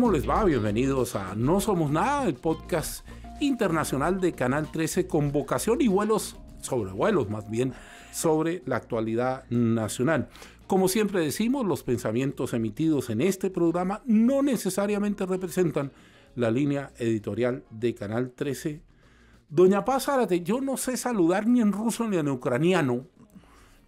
¿cómo les va? Bienvenidos a No Somos Nada, el podcast internacional de Canal 13 con vocación y vuelos, sobre vuelos más bien, sobre la actualidad nacional. Como siempre decimos, los pensamientos emitidos en este programa no necesariamente representan la línea editorial de Canal 13. Doña Paz yo no sé saludar ni en ruso ni en ucraniano,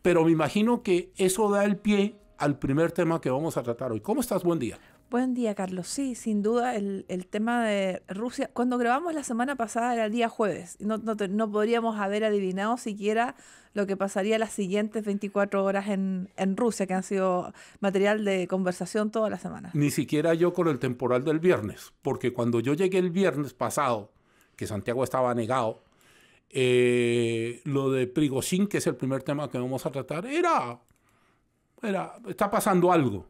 pero me imagino que eso da el pie al primer tema que vamos a tratar hoy. ¿Cómo estás? Buen día. Buen día, Carlos. Sí, sin duda, el, tema de Rusia. Cuando grabamos la semana pasada era el día jueves. No, no, podríamos haber adivinado siquiera lo que pasaría las siguientes 24 horas en, Rusia, que han sido material de conversación toda la semana. Ni siquiera yo con el temporal del viernes, porque cuando yo llegué el viernes pasado, que Santiago estaba negado, eh, lo de Prigozhin, que es el primer tema que vamos a tratar, era, era está pasando algo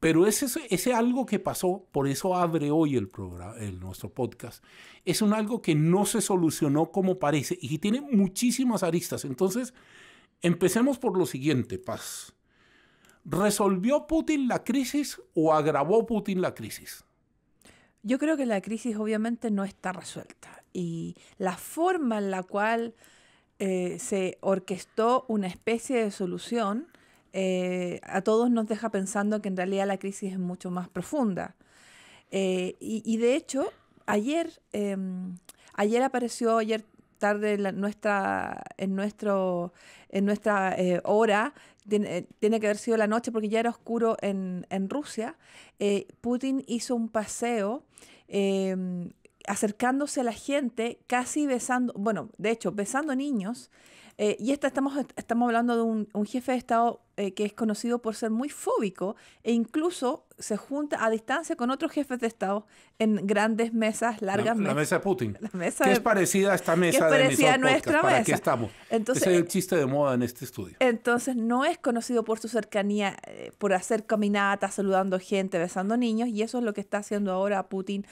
pero ese, algo que pasó, por eso abre hoy el programa, nuestro podcast, es un algo que no se solucionó como parece y que tiene muchísimas aristas. Entonces, empecemos por lo siguiente, Paz. ¿Resolvió Putin la crisis o agravó Putin la crisis? Yo creo que la crisis obviamente no está resuelta y la forma en la cual eh, se orquestó una especie de solución eh, a todos nos deja pensando que en realidad la crisis es mucho más profunda. Eh, y, de hecho, ayer, em, ayer apareció, ayer tarde en nuestra, en nuestro, en nuestra eh, hora, tiene, que haber sido la noche porque ya era oscuro en, en Rusia, Putin hizo un paseo em, acercándose a la gente, casi besando, bueno, de hecho, besando niños. Eh, y esta estamos, estamos hablando de un, jefe de Estado eh, que es conocido por ser muy fóbico e incluso se junta a distancia con otros jefes de Estado en grandes mesas, largas mesas. La mesa de Putin. La que es parecida a esta mesa es parecida de a nuestra mesa. ¿Para estamos? Entonces, es el eh, chiste de moda en este estudio. Entonces, no es conocido por su cercanía, por hacer caminatas, saludando gente, besando niños, y eso es lo que está haciendo ahora Putin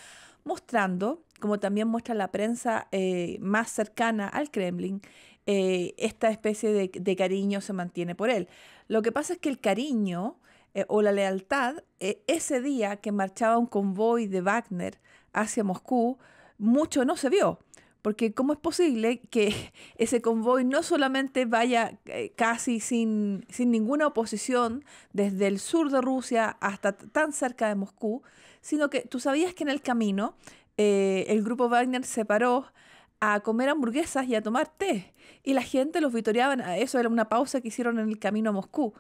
mostrando, como también muestra la prensa eh, más cercana al Kremlin, eh, esta especie de, cariño se mantiene por él. Lo que pasa es que el cariño eh, o la lealtad, ese día que marchaba un convoy de Wagner hacia Moscú, mucho no se vio porque ¿cómo es posible que ese convoy no solamente vaya eh, casi sin, sin ninguna oposición desde el sur de Rusia hasta tan cerca de Moscú, sino que tú sabías que en el camino eh, el grupo Wagner se paró a comer hamburguesas y a tomar té. Y la gente los vitoreaba. Eso era una pausa que hicieron en el camino a Moscú.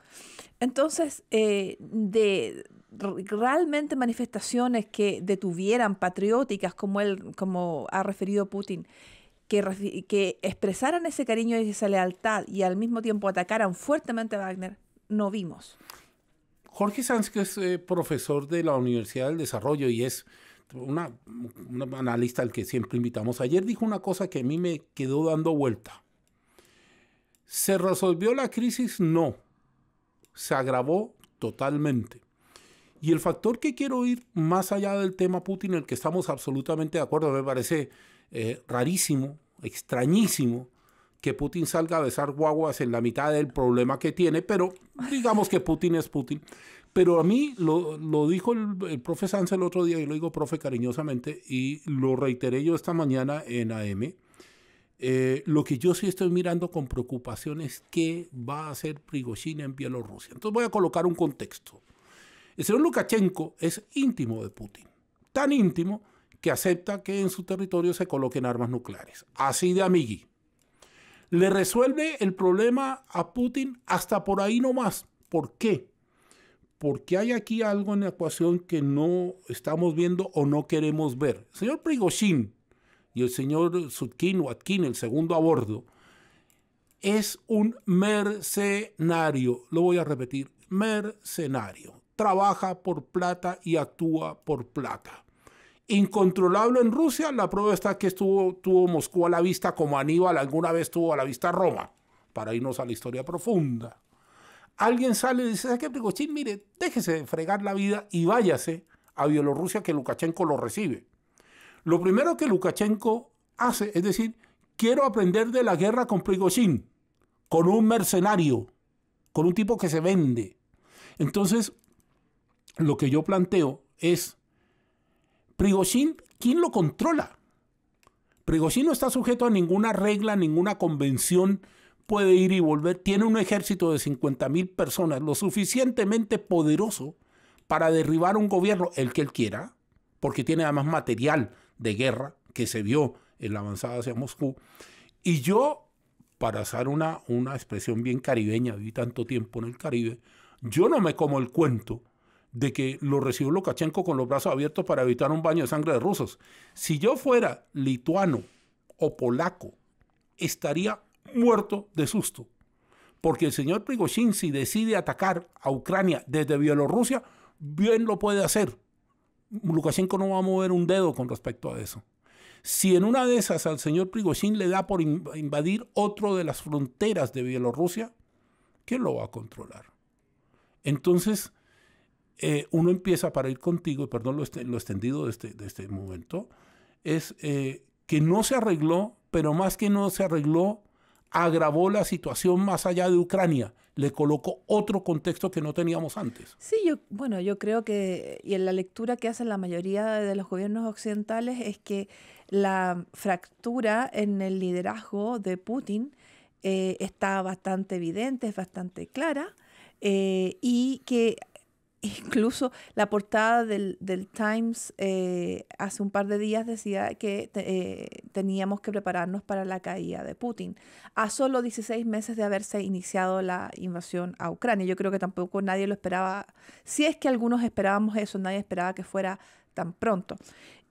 Entonces, eh, de, realmente manifestaciones que detuvieran patrióticas, como él, como ha referido Putin, que, que expresaran ese cariño y esa lealtad y al mismo tiempo atacaran fuertemente a Wagner, no vimos. Jorge Sanz, que es eh, profesor de la Universidad del Desarrollo y es un analista al que siempre invitamos, ayer dijo una cosa que a mí me quedó dando vuelta. ¿Se resolvió la crisis? No. Se agravó totalmente. Y el factor que quiero ir más allá del tema Putin, en el que estamos absolutamente de acuerdo, me parece eh, rarísimo, extrañísimo, que Putin salga a besar guaguas en la mitad del problema que tiene, pero digamos que Putin es Putin. Pero a mí lo, dijo el, profe Sanz el otro día, y lo digo profe cariñosamente, y lo reiteré yo esta mañana en AM. Eh, lo que yo sí estoy mirando con preocupación es qué va a hacer Prigozhin en Bielorrusia. Entonces voy a colocar un contexto. El señor Lukashenko es íntimo de Putin, tan íntimo que acepta que en su territorio se coloquen armas nucleares. Así de amigui. Le resuelve el problema a Putin hasta por ahí nomás. ¿Por qué? Porque hay aquí algo en la ecuación que no estamos viendo o no queremos ver. El señor Prigozhin y el señor Sutkin o Atkin, el segundo a bordo, es un mercenario. Lo voy a repetir, mercenario trabaja por plata y actúa por plata. Incontrolable en Rusia, la prueba está que estuvo, tuvo Moscú a la vista como Aníbal alguna vez tuvo a la vista Roma, para irnos a la historia profunda. Alguien sale y dice, ¿sabes qué, Prigozhin, Mire, déjese de fregar la vida y váyase a Bielorrusia que Lukashenko lo recibe. Lo primero que Lukashenko hace es decir, quiero aprender de la guerra con Prigozhin, con un mercenario, con un tipo que se vende. Entonces, lo que yo planteo es, Prigozhin, ¿quién lo controla? Prigozhin no está sujeto a ninguna regla, ninguna convención, puede ir y volver, tiene un ejército de 50 mil personas, lo suficientemente poderoso para derribar un gobierno, el que él quiera, porque tiene además material de guerra que se vio en la avanzada hacia Moscú. Y yo, para usar una, una expresión bien caribeña, viví tanto tiempo en el Caribe, yo no me como el cuento de que lo recibió Lukashenko con los brazos abiertos para evitar un baño de sangre de rusos. Si yo fuera lituano o polaco, estaría muerto de susto. Porque el señor Prigozhin, si decide atacar a Ucrania desde Bielorrusia, bien lo puede hacer. Lukashenko no va a mover un dedo con respecto a eso. Si en una de esas al señor Prigozhin le da por invadir otro de las fronteras de Bielorrusia, ¿quién lo va a controlar? Entonces, eh, uno empieza para ir contigo, perdón este, lo, extendido de este, este momento, es eh, que no se arregló, pero más que no se arregló, agravó la situación más allá de Ucrania, le colocó otro contexto que no teníamos antes. Sí, yo, bueno, yo creo que, y en la lectura que hacen la mayoría de los gobiernos occidentales, es que la fractura en el liderazgo de Putin eh, está bastante evidente, es bastante clara, y que Incluso la portada del, Times eh, hace un par de días decía que eh, teníamos que prepararnos para la caída de Putin, a solo 16 meses de haberse iniciado la invasión a Ucrania. Yo creo que tampoco nadie lo esperaba, si es que algunos esperábamos eso, nadie esperaba que fuera tan pronto.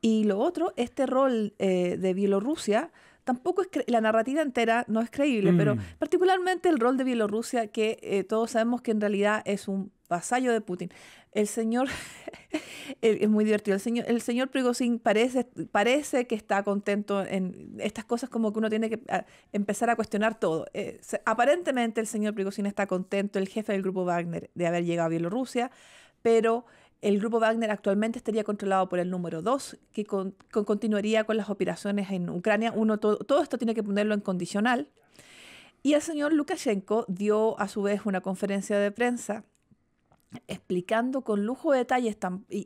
Y lo otro, este rol eh, de Bielorrusia tampoco es la narrativa entera no es creíble, pero mm. particularmente el rol de Bielorrusia, que todos sabemos que en realidad es un vasallo de Putin. El señor, es muy divertido, el señor, el Prigozhin parece, parece que está contento en estas cosas como que uno tiene que ah, empezar a cuestionar todo. Eh, aparentemente el señor Prigozhin está contento, el jefe del grupo Wagner, de haber llegado a Bielorrusia, pero el grupo Wagner actualmente estaría controlado por el número 2, que continuaría con las operaciones en Ucrania. Uno, todo esto tiene que ponerlo en condicional. Y el señor Lukashenko dio a su vez una conferencia de prensa explicando con lujo de detalles,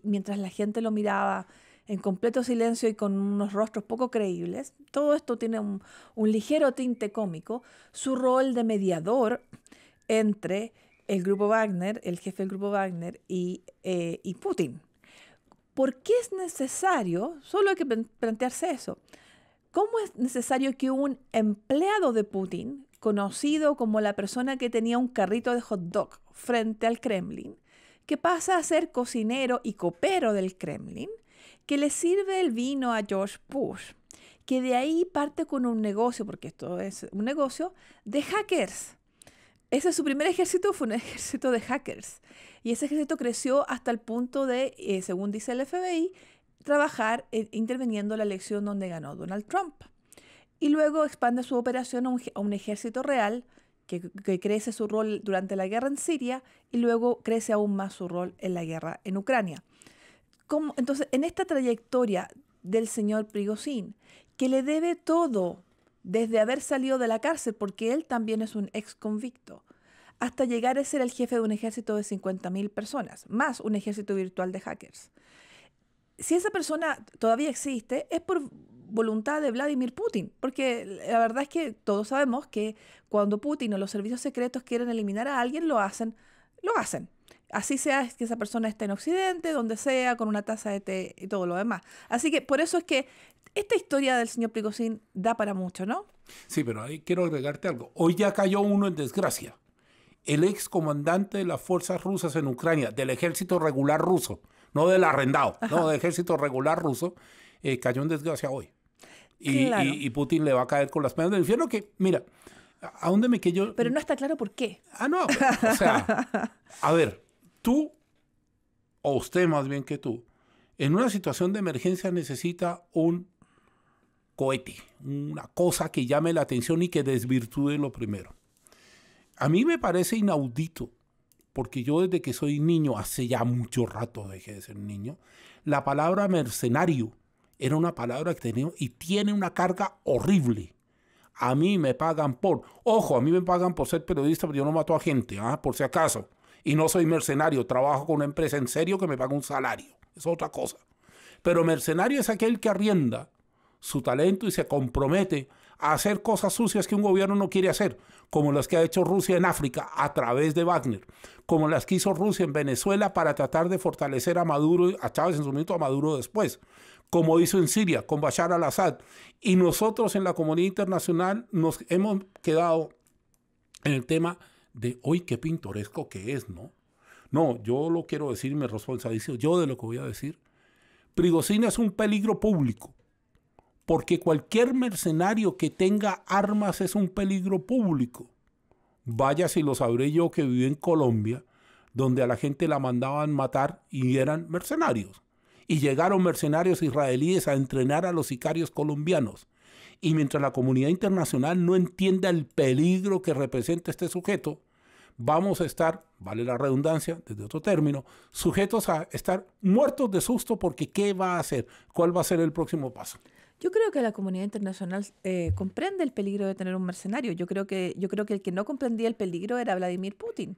mientras la gente lo miraba en completo silencio y con unos rostros poco creíbles, todo esto tiene un, ligero tinte cómico, su rol de mediador entre el grupo Wagner, el jefe del grupo Wagner y, eh, y Putin. ¿Por qué es necesario? Solo hay que plantearse eso. ¿Cómo es necesario que un empleado de Putin conocido como la persona que tenía un carrito de hot dog frente al Kremlin, que pasa a ser cocinero y copero del Kremlin, que le sirve el vino a George Bush, que de ahí parte con un negocio, porque esto es un negocio, de hackers. Ese es su primer ejército fue un ejército de hackers. Y ese ejército creció hasta el punto de, eh, según dice el FBI, trabajar eh, interviniendo en la elección donde ganó Donald Trump y luego expande su operación a un, ejército real que, crece su rol durante la guerra en Siria y luego crece aún más su rol en la guerra en Ucrania. Entonces, en esta trayectoria del señor Prigozin, que le debe todo desde haber salido de la cárcel, porque él también es un ex convicto, hasta llegar a ser el jefe de un ejército de 50.000 personas, más un ejército virtual de hackers. Si esa persona todavía existe, es por voluntad de Vladimir Putin, porque la verdad es que todos sabemos que cuando Putin o los servicios secretos quieren eliminar a alguien, lo hacen, lo hacen. Así sea que esa persona esté en Occidente, donde sea, con una taza de té y todo lo demás. Así que por eso es que esta historia del señor Prigozhin da para mucho, ¿no? Sí, pero ahí quiero agregarte algo. Hoy ya cayó uno en desgracia. El ex comandante de las fuerzas rusas en Ucrania, del ejército regular ruso, no del arrendado, no, del ejército regular ruso, eh, cayó en desgracia hoy. Y, Putin le va a caer con las manos del infierno que, mira, ¿a me que yo...? Pero no está claro por qué. Ah, no. O sea, a ver, tú, o usted más bien que tú, en una situación de emergencia necesita un cohete, una cosa que llame la atención y que desvirtúe lo primero. A mí me parece inaudito, porque yo desde que soy niño, hace ya mucho rato dejé de ser niño, la palabra mercenario era una palabra que tenía y tiene una carga horrible. A mí me pagan por, ojo, a mí me pagan por ser periodista, pero yo no mato a gente, ¿ah? por si acaso. Y no soy mercenario, trabajo con una empresa en serio que me paga un salario. Es otra cosa. Pero mercenario es aquel que arrienda su talento y se compromete a hacer cosas sucias que un gobierno no quiere hacer, como las que ha hecho Rusia en África a través de Wagner, como las que hizo Rusia en Venezuela para tratar de fortalecer a Maduro, a Chávez en su momento, a Maduro después, como hizo en Siria con Bashar al-Assad. Y nosotros en la comunidad internacional nos hemos quedado en el tema de hoy qué pintoresco que es, ¿no? No, yo lo quiero decir, me responsabilizo yo de lo que voy a decir. prigocina es un peligro público, porque cualquier mercenario que tenga armas es un peligro público. Vaya si lo sabré yo que viví en Colombia, donde a la gente la mandaban matar y eran mercenarios y llegaron mercenarios israelíes a entrenar a los sicarios colombianos. Y mientras la comunidad internacional no entienda el peligro que representa este sujeto, vamos a estar, vale la redundancia, desde otro término, sujetos a estar muertos de susto porque ¿qué va a hacer? ¿Cuál va a ser el próximo paso? Yo creo que la comunidad internacional eh, comprende el peligro de tener un mercenario. Yo creo que, yo creo que el que no comprendía el peligro era Vladimir Putin.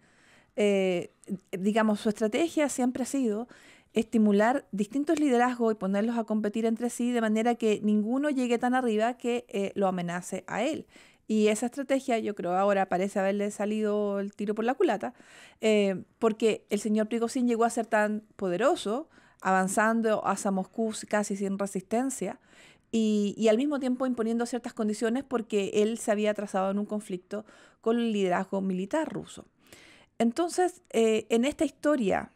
Eh, digamos, su estrategia siempre ha sido estimular distintos liderazgos y ponerlos a competir entre sí de manera que ninguno llegue tan arriba que eh, lo amenace a él. Y esa estrategia, yo creo, ahora parece haberle salido el tiro por la culata, eh, porque el señor Prigozhin llegó a ser tan poderoso, avanzando hacia Moscú casi sin resistencia, y, al mismo tiempo imponiendo ciertas condiciones porque él se había trazado en un conflicto con el liderazgo militar ruso. Entonces, eh, en esta historia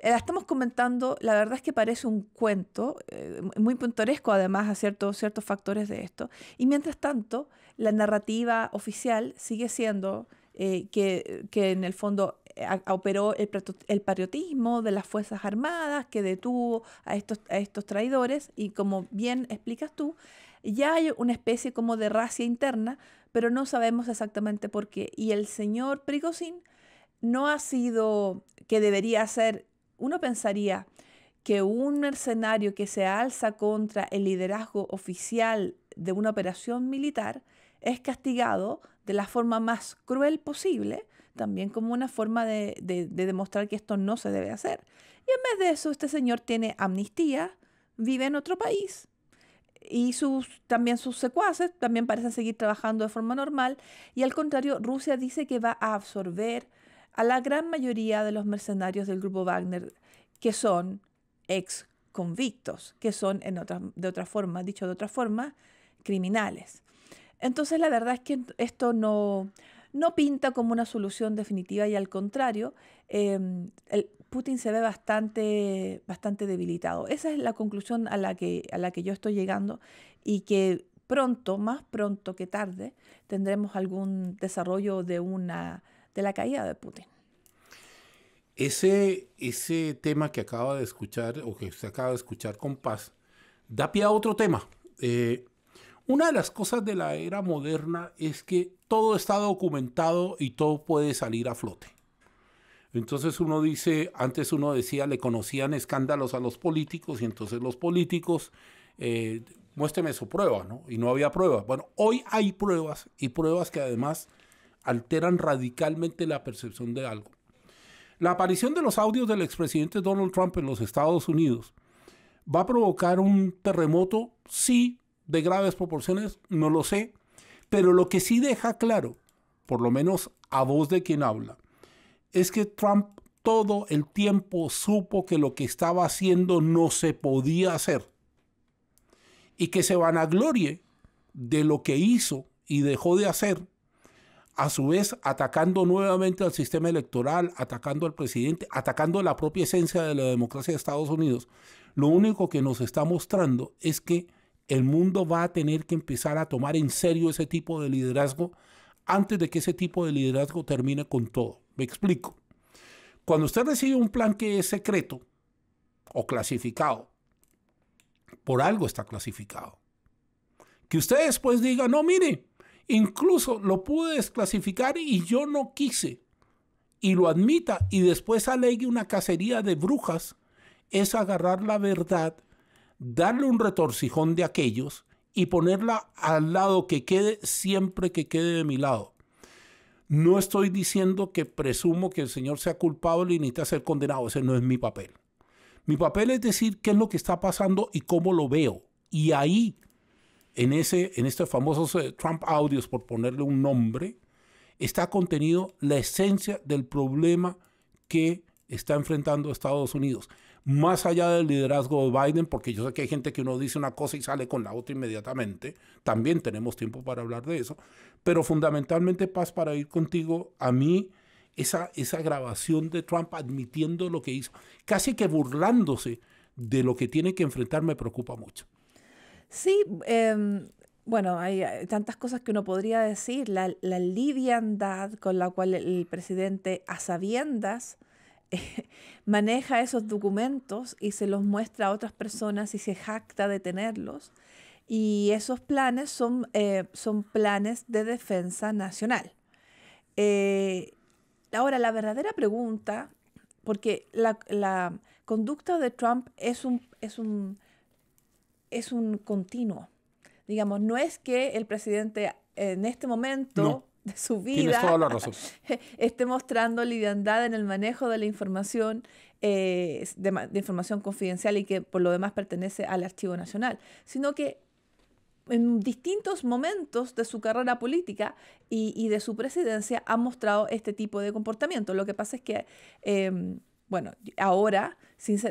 eh, estamos comentando, la verdad es que parece un cuento, eh, muy pintoresco además a ciertos, ciertos factores de esto. Y mientras tanto, la narrativa oficial sigue siendo eh, que, que, en el fondo operó el, patriotismo de las Fuerzas Armadas, que detuvo a estos, estos traidores y como bien explicas tú, ya hay una especie como de racia interna, pero no sabemos exactamente por qué. Y el señor Prigozin no ha sido, que debería ser uno pensaría que un mercenario que se alza contra el liderazgo oficial de una operación militar es castigado de la forma más cruel posible, también como una forma de, demostrar que esto no se debe hacer. Y en vez de eso, este señor tiene amnistía, vive en otro país y sus, también sus secuaces también parecen seguir trabajando de forma normal y al contrario, Rusia dice que va a absorber a la gran mayoría de los mercenarios del grupo Wagner que son ex convictos, que son en de otra forma, dicho de otra forma, criminales. Entonces la verdad es que esto no, no pinta como una solución definitiva y al contrario, em, Putin se ve bastante, bastante debilitado. Esa es la conclusión a la, que, a la que yo estoy llegando y que pronto, más pronto que tarde, tendremos algún desarrollo de una de la caída de Putin. Ese, ese tema que acaba de escuchar o que se acaba de escuchar con paz da pie a otro tema. Eh, una de las cosas de la era moderna es que todo está documentado y todo puede salir a flote. Entonces uno dice, antes uno decía, le conocían escándalos a los políticos y entonces los políticos, eh, su prueba, ¿no? Y no había prueba. Bueno, hoy hay pruebas y pruebas que además alteran radicalmente la percepción de algo. La aparición de los audios del expresidente Donald Trump en los Estados Unidos va a provocar un terremoto, sí, de graves proporciones, no lo sé, pero lo que sí deja claro, por lo menos a voz de quien habla, es que Trump todo el tiempo supo que lo que estaba haciendo no se podía hacer y que se vanaglorie de lo que hizo y dejó de hacer a su vez atacando nuevamente al sistema electoral, atacando al presidente, atacando la propia esencia de la democracia de Estados Unidos, lo único que nos está mostrando es que el mundo va a tener que empezar a tomar en serio ese tipo de liderazgo antes de que ese tipo de liderazgo termine con todo. Me explico. Cuando usted recibe un plan que es secreto o clasificado, por algo está clasificado. Que usted después diga, no, mire, Incluso lo pude desclasificar y yo no quise. Y lo admita y después alegue una cacería de brujas, es agarrar la verdad, darle un retorcijón de aquellos y ponerla al lado que quede siempre que quede de mi lado. No estoy diciendo que presumo que el Señor sea culpable y a ser condenado. Ese no es mi papel. Mi papel es decir qué es lo que está pasando y cómo lo veo. Y ahí en, ese, en estos famosos eh, Trump Audios, por ponerle un nombre, está contenido la esencia del problema que está enfrentando Estados Unidos. Más allá del liderazgo de Biden, porque yo sé que hay gente que uno dice una cosa y sale con la otra inmediatamente, también tenemos tiempo para hablar de eso, pero fundamentalmente, Paz, para ir contigo, a mí esa, esa grabación de Trump admitiendo lo que hizo, casi que burlándose de lo que tiene que enfrentar, me preocupa mucho. Sí, em, bueno, hay, tantas cosas que uno podría decir. La, liviandad con la cual el presidente, a sabiendas, maneja esos documentos y se los muestra a otras personas y se jacta de tenerlos. Y esos planes son, eh, son planes de defensa nacional. Eh, ahora, la verdadera pregunta, porque la, la, conducta de Trump es un, es un es un continuo. Digamos, no es que el presidente en este momento de su vida esté mostrando liviandad en el manejo de la información, eh, de, información confidencial y que por lo demás pertenece al Archivo Nacional, sino que en distintos momentos de su carrera política y, de su presidencia ha mostrado este tipo de comportamiento. Lo que pasa es que em, bueno, ahora,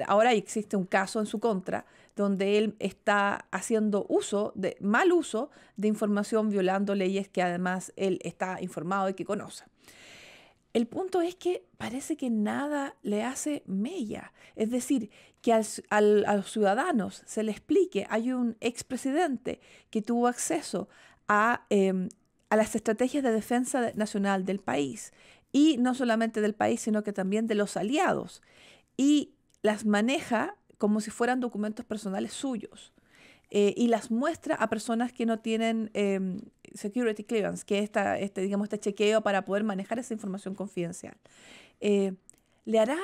ahora existe un caso en su contra donde él está haciendo uso, de, mal uso de información violando leyes que además él está informado y que conoce. El punto es que parece que nada le hace mella. Es decir, que a los ciudadanos se le explique, hay un expresidente que tuvo acceso a, em, a las estrategias de defensa nacional del país, y no solamente del país, sino que también de los aliados, y las maneja como si fueran documentos personales suyos. Eh, y las muestra a personas que no tienen em, security clearance, que es este, digamos, este chequeo para poder manejar esa información confidencial. Eh, ¿Le hará,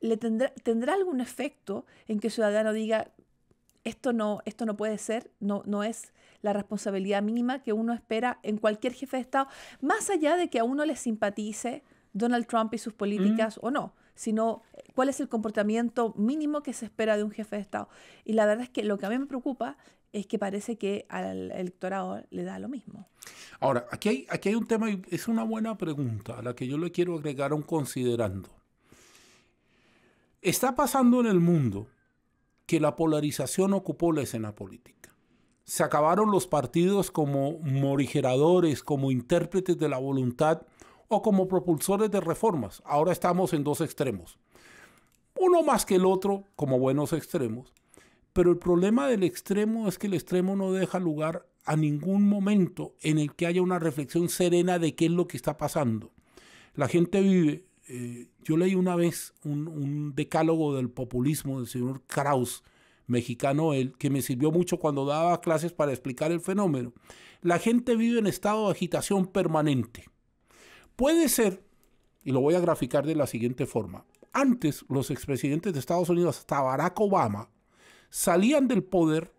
le tendrá, tendrá algún efecto en que el ciudadano diga, esto no, esto no puede ser, no, no es la responsabilidad mínima que uno espera en cualquier jefe de Estado, más allá de que a uno le simpatice Donald Trump y sus políticas o no, sino eh, cuál es el comportamiento mínimo que se espera de un jefe de Estado. Y la verdad es que lo que a mí me preocupa es que parece que al electorado le da lo mismo. Ahora, aquí hay, aquí hay un tema, es una buena pregunta a la que yo le quiero agregar un considerando. Está pasando en el mundo que la polarización ocupó la escena política. Se acabaron los partidos como morigeradores, como intérpretes de la voluntad o como propulsores de reformas. Ahora estamos en dos extremos. Uno más que el otro como buenos extremos. Pero el problema del extremo es que el extremo no deja lugar a ningún momento en el que haya una reflexión serena de qué es lo que está pasando. La gente vive, eh, yo leí una vez un, un decálogo del populismo del señor Krauss, mexicano él, que me sirvió mucho cuando daba clases para explicar el fenómeno. La gente vive en estado de agitación permanente. Puede ser, y lo voy a graficar de la siguiente forma, antes los expresidentes de Estados Unidos, hasta Barack Obama, salían del poder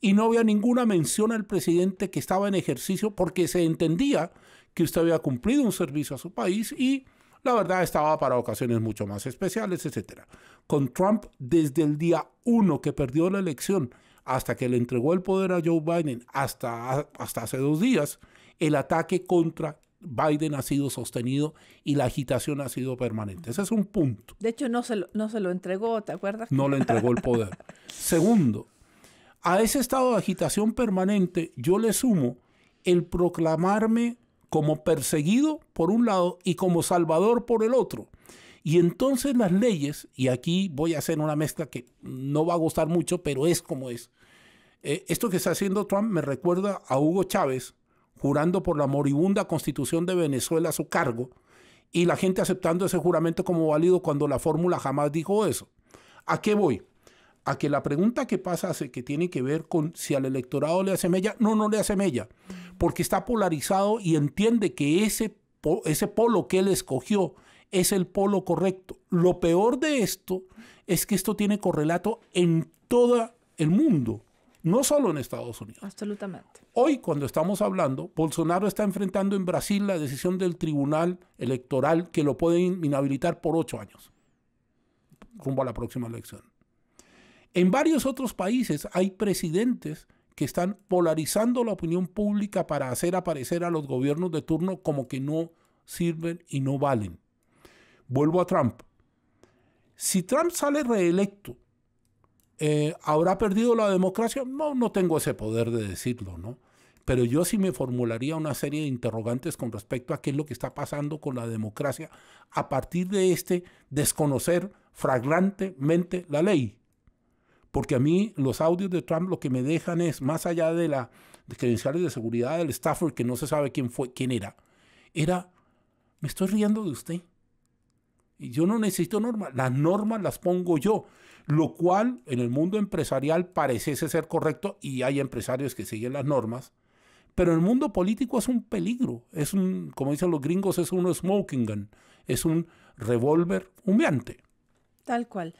y no había ninguna mención al presidente que estaba en ejercicio porque se entendía que usted había cumplido un servicio a su país y la verdad estaba para ocasiones mucho más especiales, etc. Con Trump desde el día uno que perdió la elección hasta que le entregó el poder a Joe Biden, hasta, hasta hace dos días, el ataque contra Biden ha sido sostenido y la agitación ha sido permanente. Ese es un punto. De hecho, no se lo, no se lo entregó, ¿te acuerdas? No le entregó el poder. Segundo, a ese estado de agitación permanente yo le sumo el proclamarme como perseguido por un lado y como salvador por el otro. Y entonces las leyes, y aquí voy a hacer una mezcla que no va a gustar mucho, pero es como es. Eh, esto que está haciendo Trump me recuerda a Hugo Chávez jurando por la moribunda constitución de Venezuela a su cargo y la gente aceptando ese juramento como válido cuando la fórmula jamás dijo eso. ¿A qué voy? a que la pregunta que pasa que tiene que ver con si al electorado le hace mella, no, no le hace mella, porque está polarizado y entiende que ese, ese polo que él escogió es el polo correcto. Lo peor de esto es que esto tiene correlato en todo el mundo, no solo en Estados Unidos. Absolutamente. Hoy, cuando estamos hablando, Bolsonaro está enfrentando en Brasil la decisión del Tribunal Electoral que lo puede inhabilitar por ocho años, rumbo a la próxima elección. En varios otros países hay presidentes que están polarizando la opinión pública para hacer aparecer a los gobiernos de turno como que no sirven y no valen. Vuelvo a Trump. Si Trump sale reelecto, eh, ¿habrá perdido la democracia? No, no tengo ese poder de decirlo, ¿no? Pero yo sí me formularía una serie de interrogantes con respecto a qué es lo que está pasando con la democracia a partir de este desconocer fragrantemente la ley porque a mí los audios de Trump lo que me dejan es, más allá de las credenciales de seguridad del Stafford, que no se sabe quién fue, quién era, era, me estoy riendo de usted. Y yo no necesito normas, las normas las pongo yo, lo cual en el mundo empresarial parece ser correcto y hay empresarios que siguen las normas, pero en el mundo político es un peligro, es un, como dicen los gringos, es un smoking gun, es un revólver humeante. Tal cual.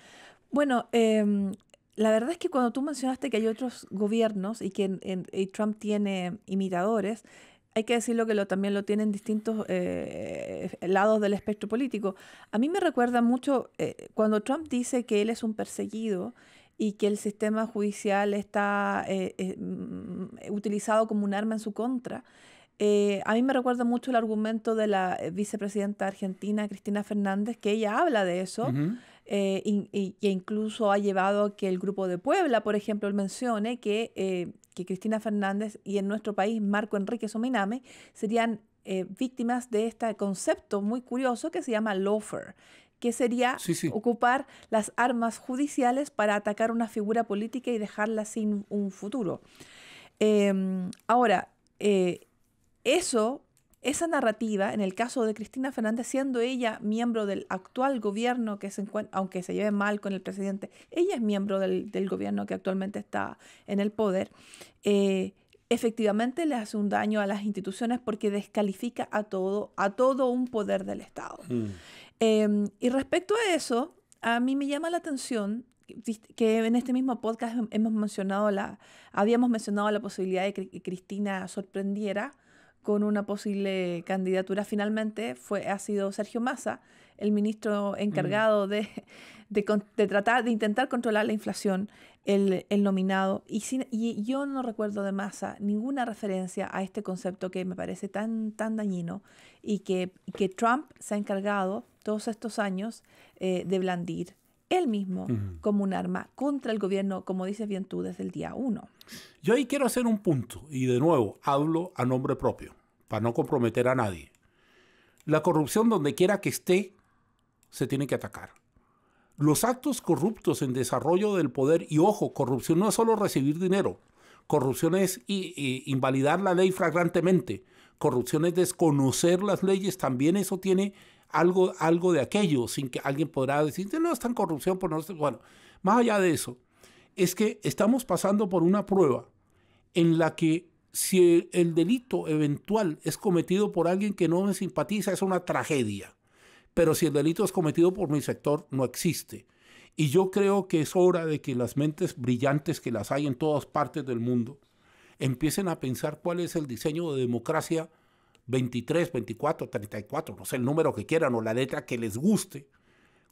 Bueno, eh, la verdad es que cuando tú mencionaste que hay otros gobiernos y que Trump tiene imitadores, hay que decirlo que lo, también lo tienen distintos eh, eh, lados del espectro político. A mí me recuerda mucho eh, cuando Trump dice que él es un perseguido y que el sistema judicial está mm, mm, utilizado como un arma en su contra. Eh, a mí me recuerda mucho el argumento de la eh, vicepresidenta argentina, Cristina Fernández, que ella habla de eso. Eh, y, e incluso ha llevado a que el grupo de Puebla, por ejemplo, mencione que, Cristina Fernández y en nuestro país Marco Enrique ominame serían víctimas de este concepto muy curioso que se llama lawfare, que sería ocupar las armas judiciales para atacar una figura política y dejarla sin un futuro. Em, ahora, eso, esa narrativa, en el caso de Cristina Fernández, siendo ella miembro del actual gobierno que aunque se lleve mal con el presidente, ella es miembro del, gobierno que actualmente está en el poder, eh, efectivamente le hace un daño a las instituciones porque descalifica a todo, a todo un poder del Estado. Mm. Em, y respecto a eso, a mí me llama la atención que en este mismo podcast hemos mencionado la, habíamos mencionado la posibilidad de que Cristina sorprendiera con una posible candidatura finalmente fue, ha sido Sergio Massa, el ministro mm. encargado de, tratar, de intentar controlar la inflación, el, el nominado. Y, y, yo no recuerdo de Massa ninguna referencia a este concepto que me parece tan, tan dañino y que, que Trump se ha encargado todos estos años eh, de blandir él mismo como un arma contra el gobierno, como dices bien tú, desde el día uno. Yo ahí quiero hacer un punto, y de nuevo, hablo a nombre propio, para no comprometer a nadie. La corrupción, donde quiera que esté, se tiene que atacar. Los actos corruptos en desarrollo del poder, y ojo, corrupción no es solo recibir dinero, corrupción es invalidar la ley flagrantemente, corrupción es desconocer las leyes, también eso tiene algo, algo de aquello, sin que alguien podrá decir, no, es tan corrupción por pues no... Bueno, más allá de eso, es que estamos pasando por una prueba en la que si el delito eventual es cometido por alguien que no me simpatiza, es una tragedia. Pero si el delito es cometido por mi sector, no existe. Y yo creo que es hora de que las mentes brillantes que las hay en todas partes del mundo, empiecen a pensar cuál es el diseño de democracia 23, 24, 34, no sé el número que quieran o la letra que les guste,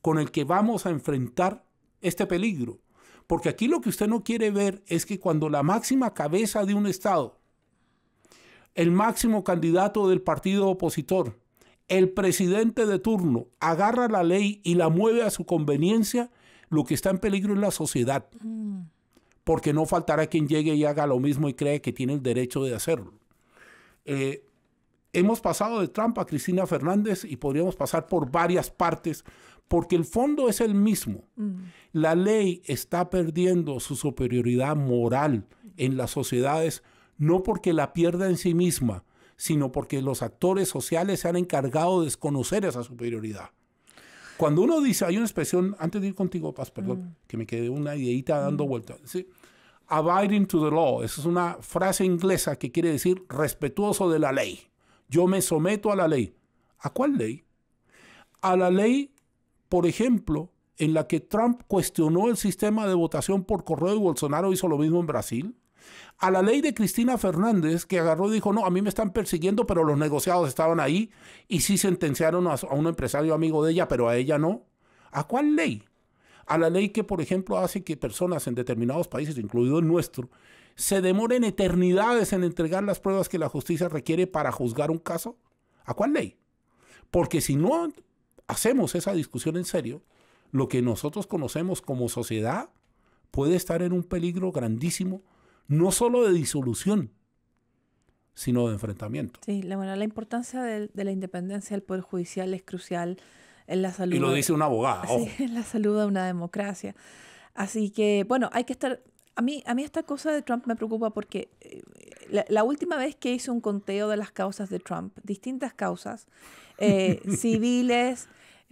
con el que vamos a enfrentar este peligro. Porque aquí lo que usted no quiere ver es que cuando la máxima cabeza de un Estado, el máximo candidato del partido opositor, el presidente de turno agarra la ley y la mueve a su conveniencia, lo que está en peligro es la sociedad. Mm porque no faltará quien llegue y haga lo mismo y cree que tiene el derecho de hacerlo. Eh, hemos pasado de Trump a Cristina Fernández y podríamos pasar por varias partes porque el fondo es el mismo. Mm. La ley está perdiendo su superioridad moral en las sociedades, no porque la pierda en sí misma, sino porque los actores sociales se han encargado de desconocer esa superioridad. Cuando uno dice, hay una expresión, antes de ir contigo, Paz, perdón, mm. que me quedé una ideita dando mm. vuelta. ¿sí? abiding to the law. Esa es una frase inglesa que quiere decir respetuoso de la ley. Yo me someto a la ley. ¿A cuál ley? A la ley, por ejemplo, en la que Trump cuestionó el sistema de votación por correo y Bolsonaro hizo lo mismo en Brasil. A la ley de Cristina Fernández, que agarró y dijo, no, a mí me están persiguiendo, pero los negociados estaban ahí y sí sentenciaron a, a un empresario amigo de ella, pero a ella no. ¿A cuál ley? a la ley que, por ejemplo, hace que personas en determinados países, incluido el nuestro, se demoren eternidades en entregar las pruebas que la justicia requiere para juzgar un caso? ¿A cuál ley? Porque si no hacemos esa discusión en serio, lo que nosotros conocemos como sociedad puede estar en un peligro grandísimo, no solo de disolución, sino de enfrentamiento. Sí, la, la importancia de la independencia del Poder Judicial es crucial la salud. Y lo dice una abogada. Sí, en la salud de una democracia. Así que, bueno, hay que estar... A mí, a mí esta cosa de Trump me preocupa porque eh, la, última vez que hice un conteo de las causas de Trump, distintas causas, eh, civiles,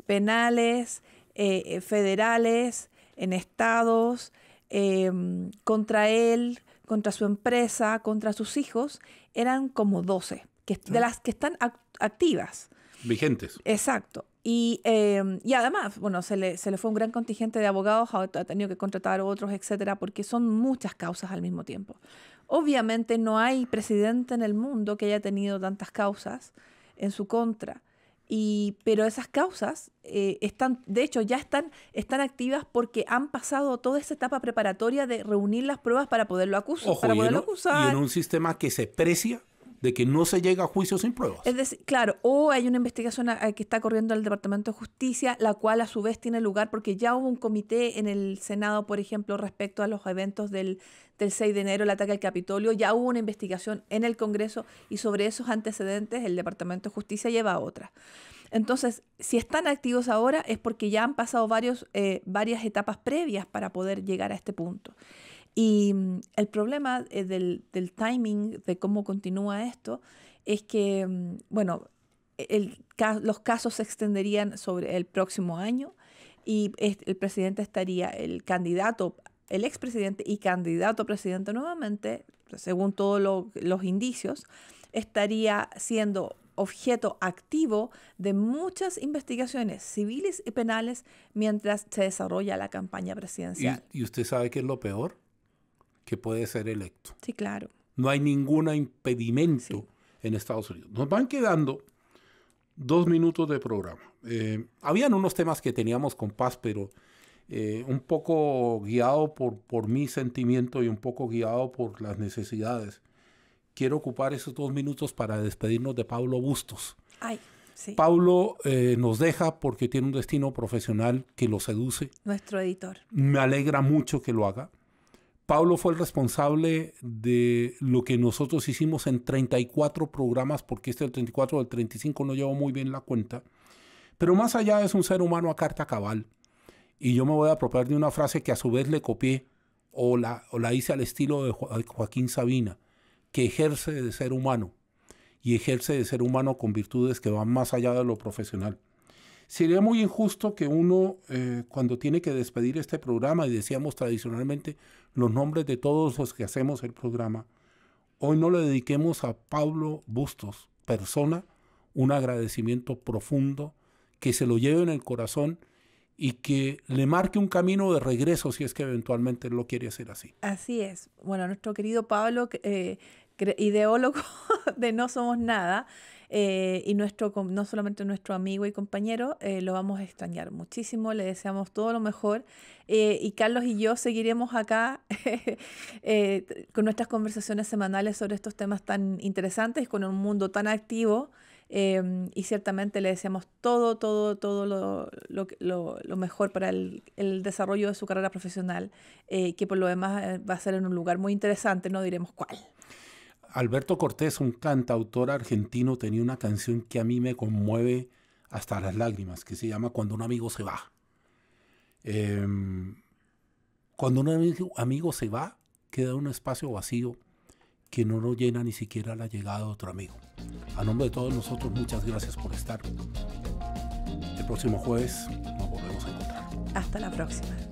penales, eh, federales, en estados, em, contra él, contra su empresa, contra sus hijos, eran como 12, que, de ah. las que están activas. Vigentes. Exacto. Em, y, además, bueno, se le, se le, fue un gran contingente de abogados, ha, tenido que contratar otros, etcétera, porque son muchas causas al mismo tiempo. Obviamente no hay presidente en el mundo que haya tenido tantas causas en su contra, y, pero esas causas eh, están, de hecho, ya están, están activas porque han pasado toda esta etapa preparatoria de reunir las pruebas para poderlo, acusar, acusar. Y en un sistema que se precia de que no se llega a juicio sin pruebas. Es decir, claro, o hay una investigación que está corriendo en el Departamento de Justicia, la cual a su vez tiene lugar porque ya hubo un comité en el Senado, por ejemplo, respecto a los eventos del, 6 de enero, el ataque al Capitolio, ya hubo una investigación en el Congreso y sobre esos antecedentes el Departamento de Justicia lleva otra. Entonces, si están activos ahora es porque ya han pasado varios, eh, varias etapas previas para poder llegar a este punto. Y mm, el problema eh, del, timing, de cómo continúa esto, es que, mm, bueno, e-, los casos se extenderían sobre el próximo año y el presidente estaría, el candidato, el expresidente y candidato a presidente nuevamente, según todos los indicios, estaría siendo objeto activo de muchas investigaciones civiles y penales mientras se desarrolla la campaña presidencial. ¿Y, y usted sabe qué es lo peor? que puede ser electo. Sí, claro. No hay ningún impedimento en Estados Unidos. Nos van quedando dos minutos de programa. Eh, habían unos temas que teníamos con paz, pero eh, un poco guiado por, por mi sentimiento y un poco guiado por las necesidades. Quiero ocupar esos dos minutos para despedirnos de Pablo Bustos. Ay. Sí. Pablo eh, nos deja porque tiene un destino profesional que lo seduce. Nuestro editor. Me alegra mucho que lo haga. Pablo fue el responsable de lo que nosotros hicimos en 34 programas, porque este del 34 del 35 no llevo muy bien la cuenta. Pero más allá es un ser humano a carta cabal. Y yo me voy a apropiar de una frase que a su vez le copié o la, o la hice al estilo de Joaquín Sabina, que ejerce de ser humano y ejerce de ser humano con virtudes que van más allá de lo profesional. Sería muy injusto que uno, eh, cuando tiene que despedir este programa, y decíamos tradicionalmente los nombres de todos los que hacemos el programa, hoy no le dediquemos a Pablo Bustos, persona, un agradecimiento profundo, que se lo lleve en el corazón y que le marque un camino de regreso si es que eventualmente lo quiere hacer así. Así es. Bueno, nuestro querido Pablo, eh, ideólogo de No Somos Nada, eh, y nuestro, no solamente nuestro amigo y compañero, eh, lo vamos a extrañar muchísimo, le deseamos todo lo mejor eh, y Carlos y yo seguiremos acá con nuestras conversaciones semanales sobre estos temas tan interesantes, con un mundo tan activo. Em, y ciertamente le deseamos todo, todo, todo lo, lo, lo, mejor para el, desarrollo de su carrera profesional, que por lo demás va a ser en un lugar muy interesante, no diremos cuál. Alberto Cortés, un cantautor argentino, tenía una canción que a mí me conmueve hasta las lágrimas, que se llama Cuando un amigo se va. Em, cuando un amigo se va, queda un espacio vacío que no lo llena ni siquiera la llegada de otro amigo. A nombre de todos nosotros, muchas gracias por estar. El próximo jueves nos volvemos a encontrar. Hasta la próxima.